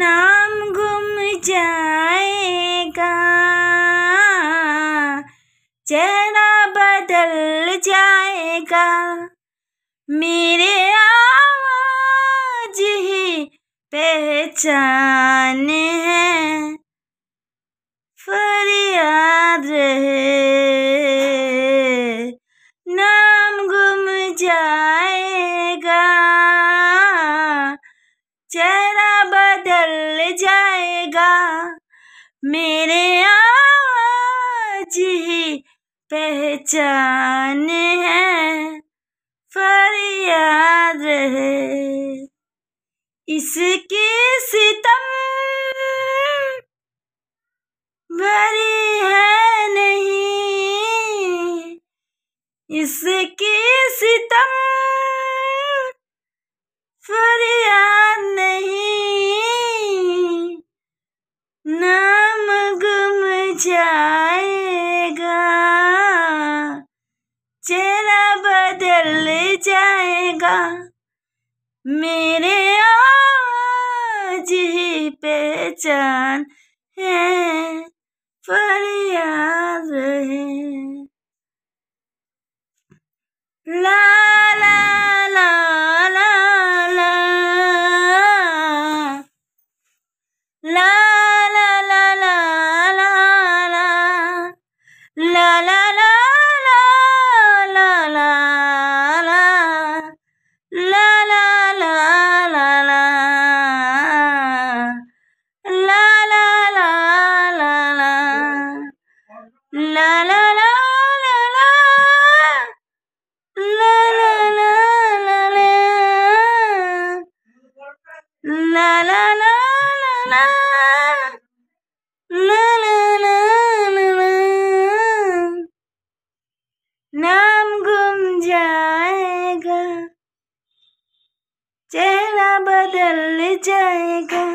नाम गुम जाएगा चेहरा बदल जाएगा मेरे आवाज ही पहचान मेरे आज ही पहचान है फरियाद है इसके सितम भरी है नहीं इसके सितम जल जाएगा मेरे आज ही पहचान है फरियाद है ला ला ला ला ला ला ला ला ला ला ला ला नाम गुम जाएगा चेहरा बदल जाएगा